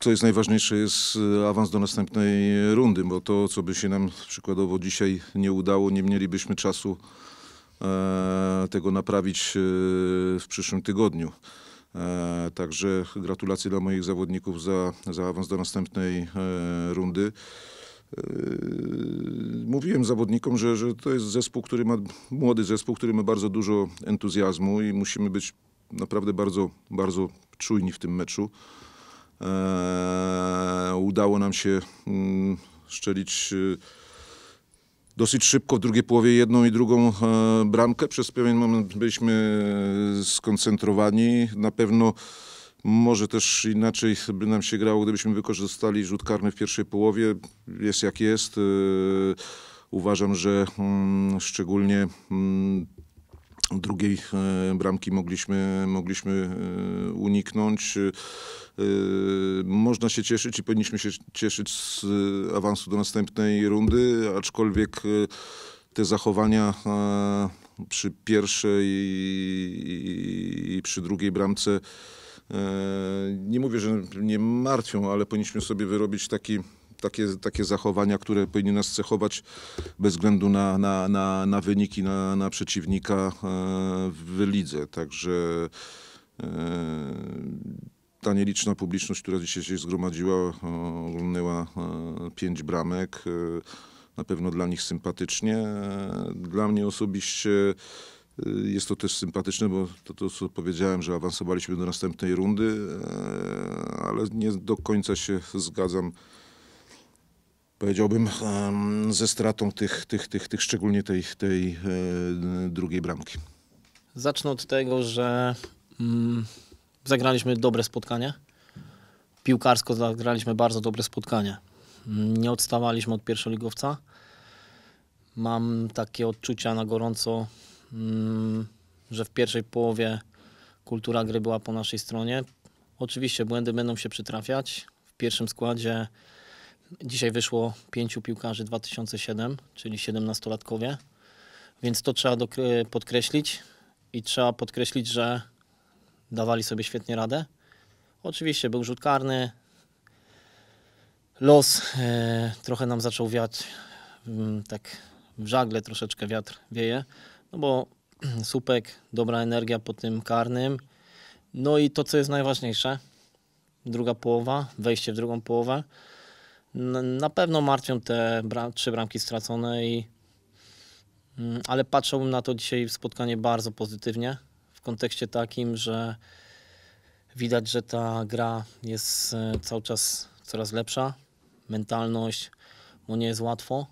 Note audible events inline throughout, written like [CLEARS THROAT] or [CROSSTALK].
Co jest najważniejsze jest e, awans do następnej rundy, bo to, co by się nam przykładowo dzisiaj nie udało, nie mielibyśmy czasu e, tego naprawić e, w przyszłym tygodniu. Także gratulacje dla moich zawodników za, za awans do następnej rundy. Yy, mówiłem zawodnikom, że, że to jest zespół, który ma, młody zespół, który ma bardzo dużo entuzjazmu i musimy być naprawdę bardzo, bardzo czujni w tym meczu. Eee, udało nam się mm, szczelić yy, dosyć szybko w drugiej połowie jedną i drugą e, bramkę. Przez pewien moment byliśmy e, skoncentrowani. Na pewno może też inaczej by nam się grało, gdybyśmy wykorzystali rzut karny w pierwszej połowie. Jest jak jest. Yy, uważam, że mm, szczególnie mm, drugiej e, bramki mogliśmy, mogliśmy e, uniknąć. E, można się cieszyć i powinniśmy się cieszyć z awansu do następnej rundy, aczkolwiek te zachowania przy pierwszej i przy drugiej bramce E, nie mówię, że nie martwią, ale powinniśmy sobie wyrobić taki takie, takie zachowania, które powinny nas cechować bez względu na, na, na, na wyniki, na, na przeciwnika e, w lidze. Także e, ta nieliczna publiczność, która dzisiaj się zgromadziła, oglądała pięć bramek. Na pewno dla nich sympatycznie. Dla mnie osobiście Y, jest to też sympatyczne, bo to, to, co powiedziałem, że awansowaliśmy do następnej rundy, e, ale nie do końca się zgadzam, powiedziałbym, ze stratą tych, tych, tych, tych szczególnie tej, tej e, drugiej bramki. Zacznę od tego, że mm, zagraliśmy dobre spotkanie. Piłkarsko zagraliśmy bardzo dobre spotkanie. Nie odstawaliśmy od pierwszoligowca. Mam takie odczucia na gorąco Mm, że w pierwszej połowie kultura gry była po naszej stronie. Oczywiście błędy będą się przytrafiać. W pierwszym składzie dzisiaj wyszło pięciu piłkarzy 2007, czyli 17-latkowie, więc to trzeba podkreślić i trzeba podkreślić, że dawali sobie świetnie radę. Oczywiście był rzut karny, los e, trochę nam zaczął wiać mm, tak w żagle troszeczkę wiatr wieje no bo [CLEARS THROAT] słupek, dobra energia po tym karnym. No i to, co jest najważniejsze, druga połowa, wejście w drugą połowę. Na pewno martwią te bram trzy bramki stracone, i, mm, ale patrzyłbym na to dzisiaj spotkanie bardzo pozytywnie, w kontekście takim, że widać, że ta gra jest e, cały czas coraz lepsza, mentalność, bo nie jest łatwo,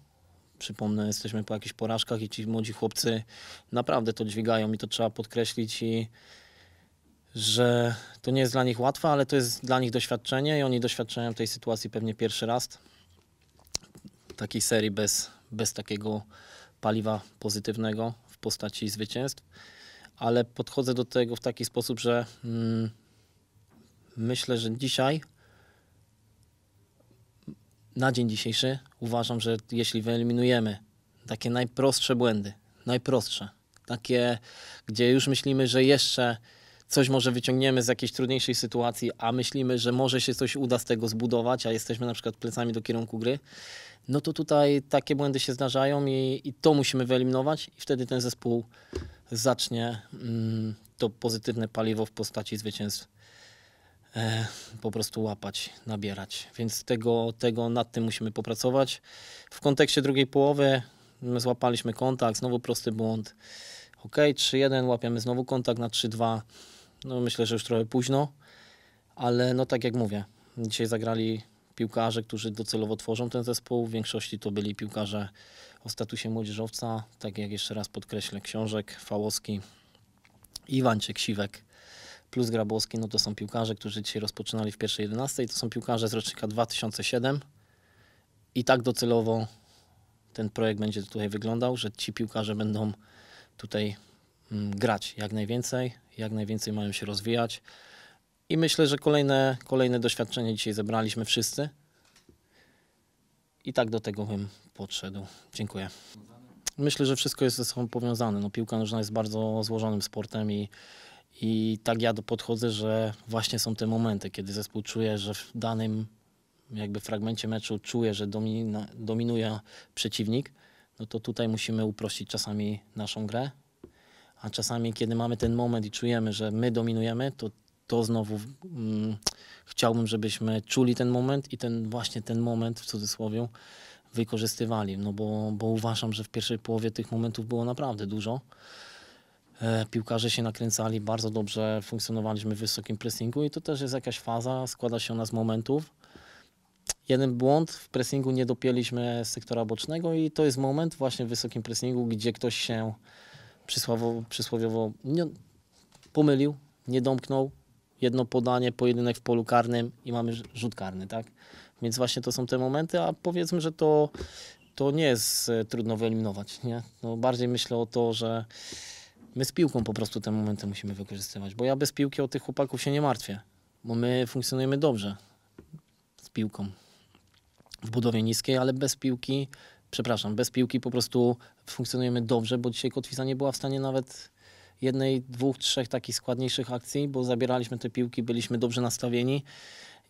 Przypomnę, jesteśmy po jakichś porażkach i ci młodzi chłopcy naprawdę to dźwigają i to trzeba podkreślić i że to nie jest dla nich łatwe, ale to jest dla nich doświadczenie i oni doświadczają tej sytuacji pewnie pierwszy raz. Takiej serii bez, bez takiego paliwa pozytywnego w postaci zwycięstw, ale podchodzę do tego w taki sposób, że mm, myślę, że dzisiaj, na dzień dzisiejszy, uważam, że jeśli wyeliminujemy takie najprostsze błędy, najprostsze, takie, gdzie już myślimy, że jeszcze coś może wyciągniemy z jakiejś trudniejszej sytuacji, a myślimy, że może się coś uda z tego zbudować, a jesteśmy na przykład plecami do kierunku gry, no to tutaj takie błędy się zdarzają i, i to musimy wyeliminować i wtedy ten zespół zacznie mm, to pozytywne paliwo w postaci zwycięstw e, po prostu łapać, nabierać. Więc tego, tego nad tym musimy popracować. W kontekście drugiej połowy my złapaliśmy kontakt, znowu prosty błąd. Ok, 3-1, łapiemy znowu kontakt na 3-2. No myślę, że już trochę późno, ale no tak jak mówię, dzisiaj zagrali piłkarze, którzy docelowo tworzą ten zespół. W większości to byli piłkarze o statusie młodzieżowca, tak jak jeszcze raz podkreślę, Książek, Fałowski, Iwańczyk, Siwek plus Grabowski, no to są piłkarze, którzy dzisiaj rozpoczynali w pierwszej 11. To są piłkarze z rocznika 2007. I tak docelowo ten projekt będzie tutaj wyglądał, że ci piłkarze będą tutaj mm, grać jak najwięcej, jak najwięcej mają się rozwijać. I myślę, że kolejne, kolejne doświadczenie dzisiaj zebraliśmy wszyscy. I tak do tego bym podszedł. Dziękuję. Myślę, że wszystko jest ze sobą powiązane. No, piłka nożna jest bardzo złożonym sportem i i tak ja podchodzę, że właśnie są te momenty, kiedy zespół czuje, że w danym jakby fragmencie meczu czuje, że domina, dominuje przeciwnik, no to tutaj musimy uprościć czasami naszą grę. A czasami, kiedy mamy ten moment i czujemy, że my dominujemy, to to znowu mm, chciałbym, żebyśmy czuli ten moment i ten właśnie ten moment w cudzysłowie wykorzystywali, no bo, bo uważam, że w pierwszej połowie tych momentów było naprawdę dużo. E, piłkarze się nakręcali, bardzo dobrze funkcjonowaliśmy w wysokim pressingu i to też jest jakaś faza, składa się ona z momentów. Jeden błąd w pressingu nie dopięliśmy sektora bocznego i to jest moment właśnie w wysokim pressingu, gdzie ktoś się przysłowiowo, przysłowiowo nie, pomylił, nie domknął. Jedno podanie, pojedynek w polu karnym i mamy rzut karny, tak? Więc właśnie to są te momenty, a powiedzmy, że to, to nie jest e, trudno wyeliminować, nie? No bardziej myślę o to, że My z piłką po prostu te momenty musimy wykorzystywać, bo ja bez piłki o tych chłopaków się nie martwię, bo my funkcjonujemy dobrze z piłką w budowie niskiej, ale bez piłki, przepraszam, bez piłki po prostu funkcjonujemy dobrze, bo dzisiaj Kotwica nie była w stanie nawet jednej, dwóch, trzech takich składniejszych akcji, bo zabieraliśmy te piłki, byliśmy dobrze nastawieni.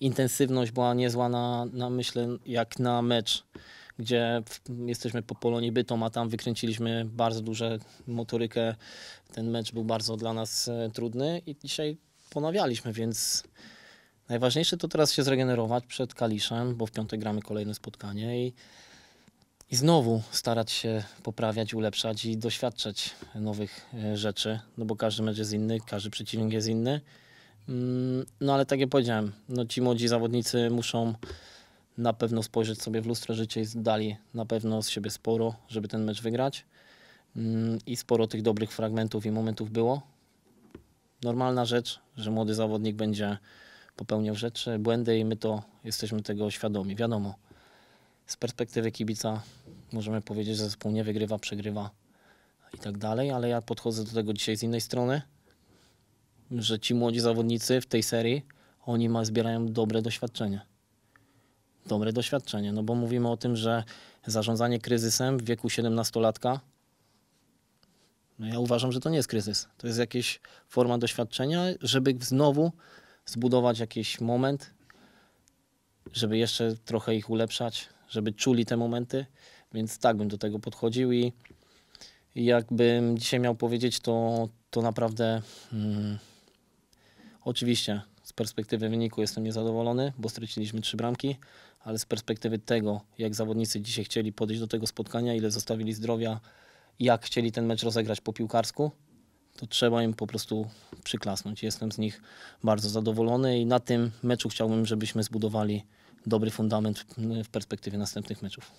Intensywność była niezła na, na myślę, jak na mecz gdzie jesteśmy po Polonii Bytom, a tam wykręciliśmy bardzo duże motorykę. Ten mecz był bardzo dla nas e, trudny i dzisiaj ponawialiśmy, więc najważniejsze to teraz się zregenerować przed Kaliszem, bo w piątek gramy kolejne spotkanie i i znowu starać się poprawiać, ulepszać i doświadczać nowych e, rzeczy, no bo każdy mecz jest inny, każdy przeciwnik jest inny. Mm, no ale tak jak powiedziałem, no ci młodzi zawodnicy muszą na pewno spojrzeć sobie w lustro życia i dali na pewno z siebie sporo, żeby ten mecz wygrać. Mm, I sporo tych dobrych fragmentów i momentów było. Normalna rzecz, że młody zawodnik będzie popełniał rzeczy, błędy i my to jesteśmy tego świadomi. Wiadomo, z perspektywy kibica możemy powiedzieć, że zespół nie wygrywa, przegrywa i tak dalej, ale ja podchodzę do tego dzisiaj z innej strony, że ci młodzi zawodnicy w tej serii, oni ma, zbierają dobre doświadczenie dobre doświadczenie, no bo mówimy o tym, że zarządzanie kryzysem w wieku 17-latka, no ja uważam, że to nie jest kryzys. To jest jakaś forma doświadczenia, żeby znowu zbudować jakiś moment, żeby jeszcze trochę ich ulepszać, żeby czuli te momenty, więc tak bym do tego podchodził i jakbym dzisiaj miał powiedzieć, to, to naprawdę mm, oczywiście z perspektywy wyniku jestem niezadowolony, bo straciliśmy trzy bramki, ale z perspektywy tego, jak zawodnicy dzisiaj chcieli podejść do tego spotkania, ile zostawili zdrowia, jak chcieli ten mecz rozegrać po piłkarsku, to trzeba im po prostu przyklasnąć. Jestem z nich bardzo zadowolony i na tym meczu chciałbym, żebyśmy zbudowali dobry fundament w perspektywie następnych meczów.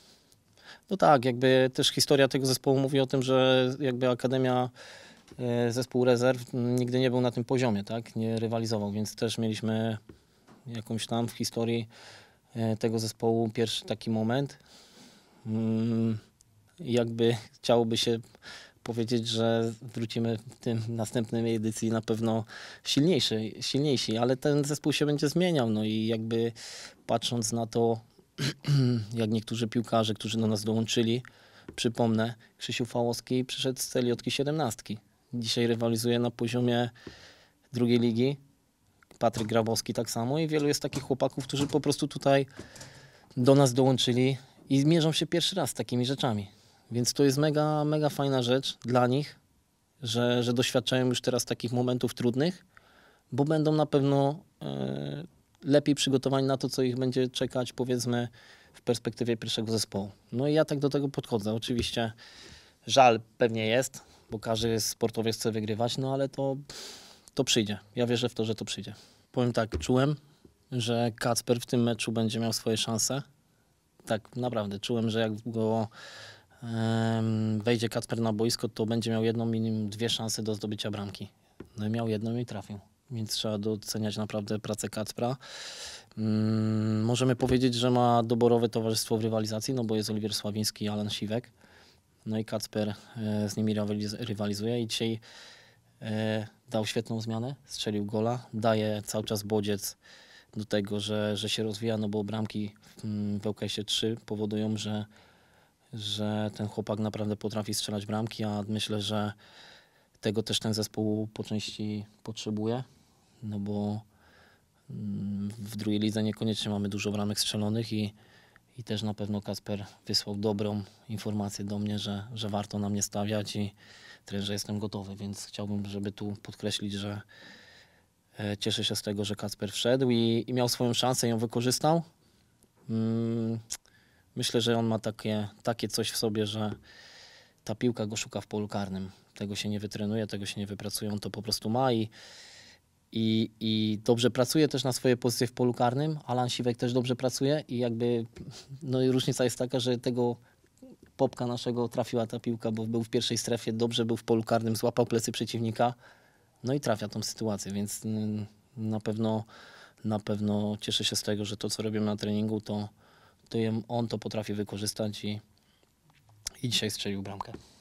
No tak, jakby też historia tego zespołu mówi o tym, że jakby Akademia E, zespół rezerw nigdy nie był na tym poziomie, tak? Nie rywalizował, więc też mieliśmy jakąś tam w historii e, tego zespołu pierwszy taki moment. Mm, jakby chciałoby się powiedzieć, że wrócimy w tym następnej edycji na pewno silniejszy, silniejsi, ale ten zespół się będzie zmieniał. No i jakby patrząc na to, [CLEARS THROAT] jak niektórzy piłkarze, którzy do nas dołączyli, przypomnę, Krzysiu Fałowski przyszedł z celiotki 17 dzisiaj rywalizuje na poziomie drugiej ligi. Patryk Grabowski tak samo i wielu jest takich chłopaków, którzy po prostu tutaj do nas dołączyli i mierzą się pierwszy raz z takimi rzeczami. Więc to jest mega, mega fajna rzecz dla nich, że, że doświadczają już teraz takich momentów trudnych, bo będą na pewno e, lepiej przygotowani na to, co ich będzie czekać, powiedzmy, w perspektywie pierwszego zespołu. No i ja tak do tego podchodzę. Oczywiście żal pewnie jest, bo każdy sportowiec chce wygrywać, no ale to, to przyjdzie. Ja wierzę w to, że to przyjdzie. Powiem tak, czułem, że Kacper w tym meczu będzie miał swoje szanse. Tak naprawdę czułem, że jak go um, wejdzie Kacper na boisko, to będzie miał jedną, minimum dwie szanse do zdobycia bramki. No i miał jedną i trafił. Więc trzeba doceniać naprawdę pracę Kacpra. Um, możemy powiedzieć, że ma doborowe towarzystwo w rywalizacji, no bo jest Oliwier Sławiński i Alan Siwek. No i Kacper e, z nimi rywalizuje i dzisiaj e, dał świetną zmianę, strzelił gola, daje cały czas bodziec do tego, że, że się rozwija, no bo bramki w się 3 powodują, że, że ten chłopak naprawdę potrafi strzelać bramki, a myślę, że tego też ten zespół po części potrzebuje, no bo w drugiej lidze niekoniecznie mamy dużo bramek strzelonych i i też na pewno Kasper wysłał dobrą informację do mnie, że, że warto na mnie stawiać i że jestem gotowy, więc chciałbym, żeby tu podkreślić, że e, cieszę się z tego, że Kasper wszedł i, i miał swoją szansę i ją wykorzystał. Mm, myślę, że on ma takie, takie coś w sobie, że ta piłka go szuka w polu karnym. Tego się nie wytrenuje, tego się nie wypracuje, on to po prostu ma i i, i dobrze pracuje też na swoje pozycje w polu karnym. Alan Siwek też dobrze pracuje i jakby no i różnica jest taka, że tego popka naszego trafiła ta piłka, bo był w pierwszej strefie, dobrze był w polu karnym, złapał plecy przeciwnika, no i trafia tą sytuację, więc mm, na pewno, na pewno cieszę się z tego, że to, co robimy na treningu, to, to on to potrafi wykorzystać i, i dzisiaj strzelił bramkę.